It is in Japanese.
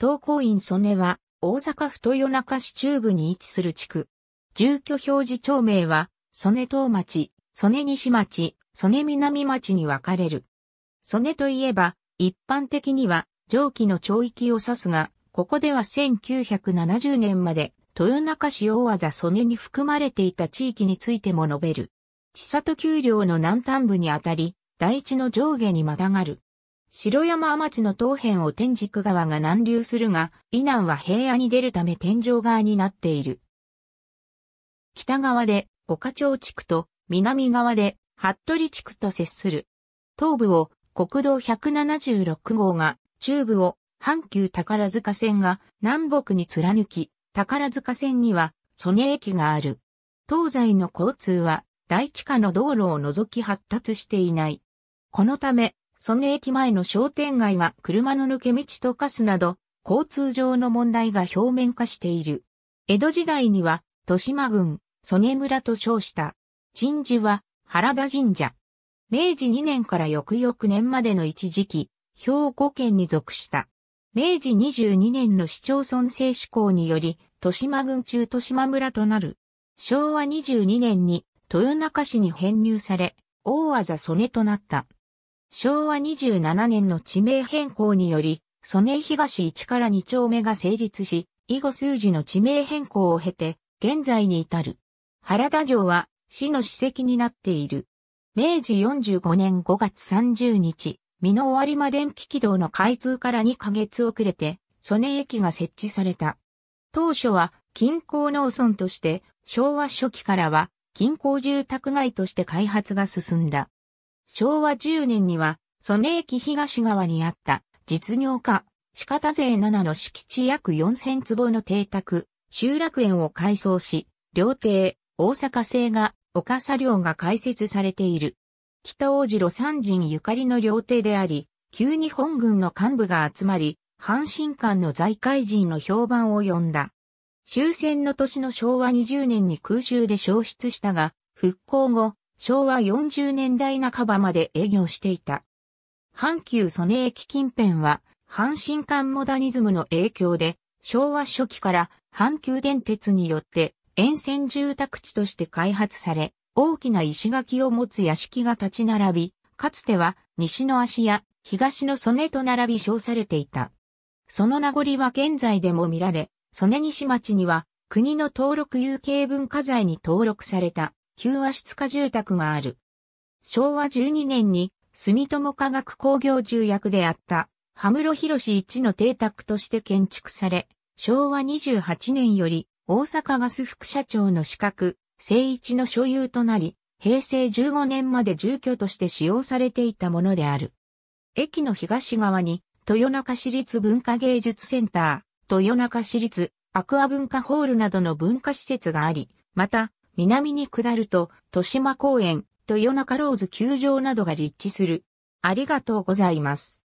東高院曽根は、大阪府豊中市中部に位置する地区。住居表示町名は、曽根東町、曽根西町、曽根南町に分かれる。曽根といえば、一般的には、上記の町域を指すが、ここでは1970年まで、豊中市大和曽根に含まれていた地域についても述べる。千里丘陵の南端部にあたり、大地の上下にまたがる。城山天地の東辺を天竺川が南流するが、以南は平野に出るため天井側になっている。北側で岡町地区と南側で服部地区と接する。東部を国道176号が、中部を阪急宝塚線が南北に貫き、宝塚線には曽根駅がある。東西の交通は大地下の道路を除き発達していない。このため、その駅前の商店街が車の抜け道と化すなど、交通上の問題が表面化している。江戸時代には、豊島郡、曽根村と称した。鎮守は、原田神社。明治2年から翌々年までの一時期、兵庫県に属した。明治22年の市町村制施行により、豊島郡中豊島村となる。昭和22年に豊中市に編入され、大技曽根となった。昭和27年の地名変更により、曽根東1から2丁目が成立し、以後数字の地名変更を経て、現在に至る。原田城は、市の史跡になっている。明治45年5月30日、美濃終間電気軌道の開通から2ヶ月遅れて、曽根駅が設置された。当初は、近郊農村として、昭和初期からは、近郊住宅街として開発が進んだ。昭和10年には、曽根駅東側にあった実業家、四方勢7の敷地約4000坪の邸宅、集落園を改装し、料亭、大阪製が、岡佐寮が開設されている。北大路路三人ゆかりの料亭であり、旧日本軍の幹部が集まり、阪神間の財界人の評判を呼んだ。終戦の年の昭和20年に空襲で消失したが、復興後、昭和40年代半ばまで営業していた。阪急曽根駅近辺は、阪神間モダニズムの影響で、昭和初期から阪急電鉄によって沿線住宅地として開発され、大きな石垣を持つ屋敷が立ち並び、かつては西の足や東の曽根と並び称されていた。その名残は現在でも見られ、曽根西町には国の登録有形文化財に登録された旧和室化住宅がある。昭和12年に住友化学工業重役であった、羽室弘一の邸宅として建築され、昭和28年より大阪ガス副社長の資格、正一の所有となり、平成15年まで住居として使用されていたものである。駅の東側に、豊中市立文化芸術センター、豊中市立アクア文化ホールなどの文化施設があり、また、南に下ると、豊島公園、豊中ローズ球場などが立地する。ありがとうございます。